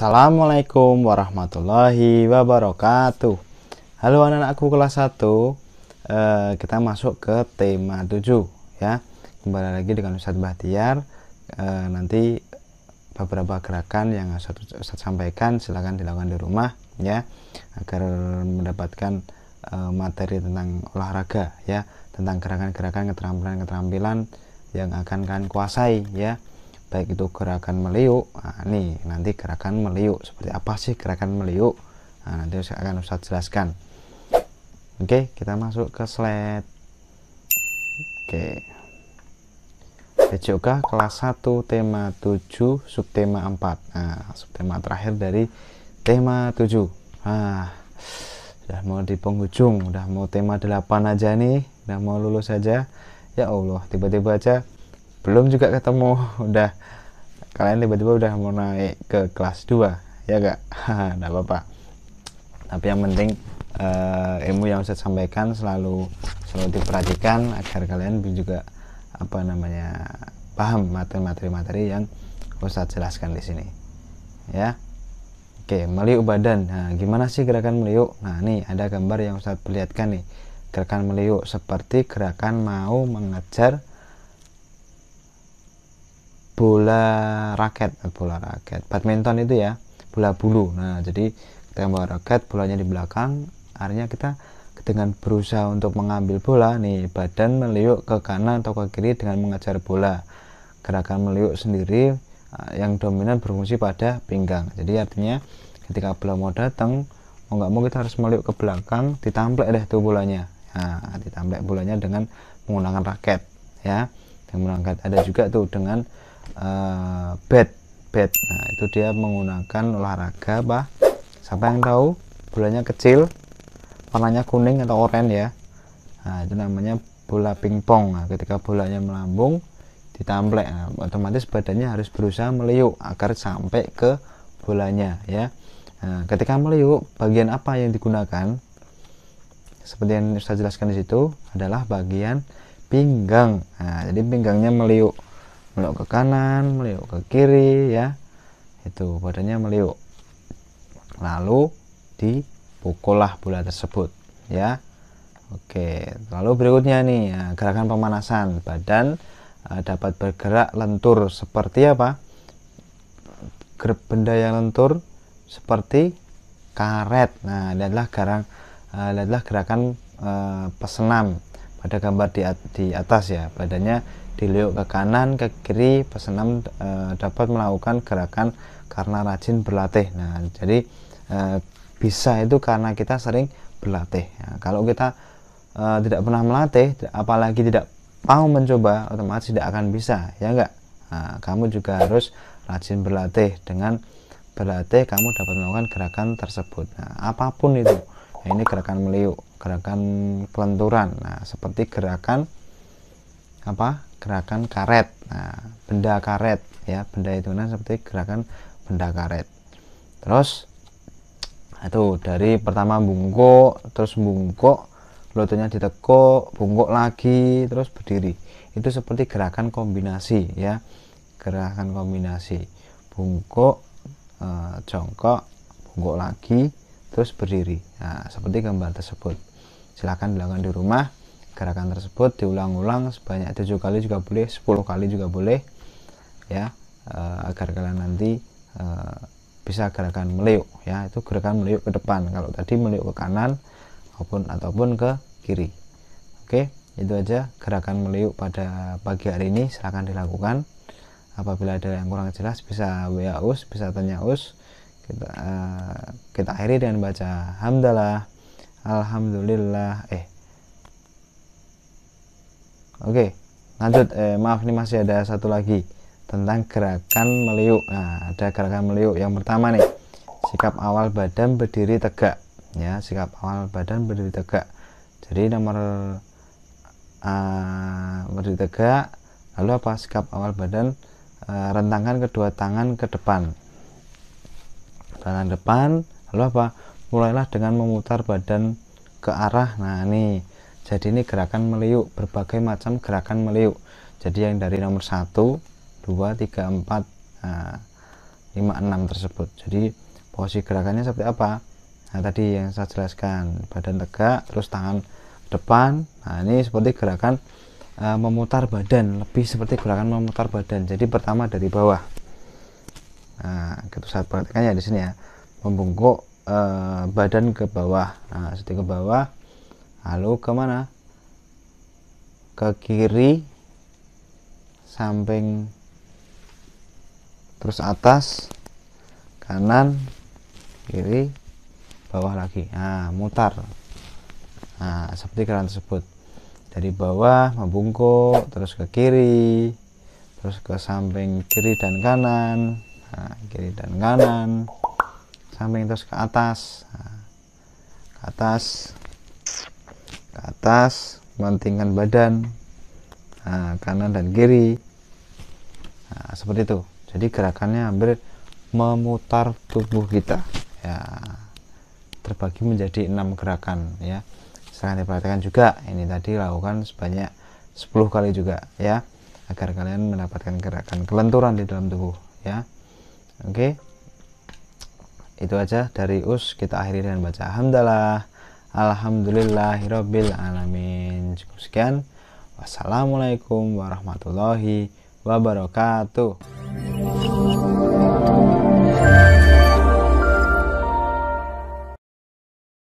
Assalamualaikum warahmatullahi wabarakatuh Halo anak-anakku kelas 1 e, eh, Kita masuk ke tema 7 ya Kembali lagi dengan Ustadz Bahtiar e, Nanti beberapa gerakan yang Ustadz, sampaikan silahkan dilakukan di rumah ya Agar mendapatkan e, materi tentang olahraga ya Tentang gerakan-gerakan keterampilan-keterampilan yang akan kalian kuasai ya baik itu gerakan meliuk nah, nih nanti gerakan meliuk seperti apa sih gerakan meliuk nah, nanti saya akan Ustadz jelaskan oke kita masuk ke slide oke juga kelas 1 tema 7 subtema 4 nah, subtema terakhir dari tema 7 nah, sudah mau di penghujung sudah mau tema 8 aja nih sudah mau lulus aja ya Allah tiba-tiba aja belum juga ketemu udah kalian tiba-tiba udah mau naik ke kelas 2 ya gak gak apa-apa tapi yang penting uh, ilmu yang saya sampaikan selalu selalu diperhatikan agar kalian juga apa namanya paham materi-materi yang Ustaz jelaskan di sini ya oke meliuk badan nah gimana sih gerakan meliuk nah ini ada gambar yang Ustaz perlihatkan nih gerakan meliuk seperti gerakan mau mengejar bola raket eh, bola raket badminton itu ya bola bulu nah jadi kita bawa raket bolanya di belakang akhirnya kita dengan berusaha untuk mengambil bola nih badan meliuk ke kanan atau ke kiri dengan mengejar bola gerakan meliuk sendiri eh, yang dominan berfungsi pada pinggang jadi artinya ketika bola mau datang mau nggak mau kita harus meliuk ke belakang ditamplek deh tuh bolanya nah, ditamplek bolanya dengan menggunakan raket ya Yang raket ada juga tuh dengan Eh, bed bed nah itu dia menggunakan olahraga apa siapa yang tahu bolanya kecil warnanya kuning atau oranye ya nah itu namanya bola pingpong nah, ketika bolanya melambung ditamplek nah, otomatis badannya harus berusaha meliuk agar sampai ke bolanya ya nah, ketika meliuk bagian apa yang digunakan seperti yang saya jelaskan di situ adalah bagian pinggang. Nah, jadi pinggangnya meliuk meliuk ke kanan meliuk ke kiri ya itu badannya meliuk lalu dipukullah bola tersebut ya Oke, lalu berikutnya nih ya, gerakan pemanasan badan eh, dapat bergerak lentur seperti apa? Benda yang lentur seperti karet. Nah, ini adalah gerakan eh, adalah gerakan eh, pesenam pada gambar di, atas ya badannya diliuk ke kanan ke kiri pesenam e, eh, dapat melakukan gerakan karena rajin berlatih nah jadi e, bisa itu karena kita sering berlatih ya, kalau kita e, tidak pernah melatih apalagi tidak mau mencoba otomatis tidak akan bisa ya enggak nah, kamu juga harus rajin berlatih dengan berlatih kamu dapat melakukan gerakan tersebut nah, apapun itu nah, ini gerakan meliuk gerakan pelenturan nah seperti gerakan apa gerakan karet nah benda karet ya benda itu nah seperti gerakan benda karet terus itu dari pertama bungkuk terus bungkuk lututnya ditekuk bungkuk lagi terus berdiri itu seperti gerakan kombinasi ya gerakan kombinasi bungkuk e, jongkok bungkuk lagi terus berdiri nah, seperti gambar tersebut silahkan dilakukan di rumah gerakan tersebut diulang-ulang sebanyak tujuh kali juga boleh 10 kali juga boleh ya eh, agar kalian nanti eh, bisa gerakan meliuk ya itu gerakan meliuk ke depan kalau tadi meliuk ke kanan maupun ataupun ke kiri oke itu aja gerakan meliuk pada pagi hari ini silahkan dilakukan apabila ada yang kurang jelas bisa wa us bisa tanya us kita eh, kita akhiri dengan baca hamdalah Alhamdulillah eh oke okay, lanjut eh, maaf nih masih ada satu lagi tentang gerakan meliuk nah ada gerakan meliuk yang pertama nih sikap awal badan berdiri tegak ya sikap awal badan berdiri tegak jadi nomor uh, berdiri tegak lalu apa sikap awal badan uh, rentangkan kedua tangan ke depan tangan depan lalu apa mulailah dengan memutar badan ke arah nah ini jadi ini gerakan meliuk berbagai macam gerakan meliuk jadi yang dari nomor 1 2 3 4 5 6 tersebut jadi posisi gerakannya seperti apa nah tadi yang saya jelaskan badan tegak terus tangan depan nah ini seperti gerakan uh, memutar badan lebih seperti gerakan memutar badan jadi pertama dari bawah nah gitu saat perhatikan ya di sini ya membungkuk Eh, badan ke bawah nah sedikit ke bawah lalu kemana ke kiri samping terus atas kanan kiri bawah lagi nah mutar nah seperti keran tersebut dari bawah membungkuk terus ke kiri terus ke samping kiri dan kanan nah, kiri dan kanan samping terus ke atas nah, ke atas ke atas melentingkan badan nah, kanan dan kiri nah, seperti itu jadi gerakannya hampir memutar tubuh kita ya terbagi menjadi enam gerakan ya sangat diperhatikan juga ini tadi lakukan sebanyak 10 kali juga ya agar kalian mendapatkan gerakan kelenturan di dalam tubuh ya oke okay? itu aja dari us kita akhiri dengan baca hamdalah alhamdulillahirabbil alamin cukup sekian wassalamualaikum warahmatullahi wabarakatuh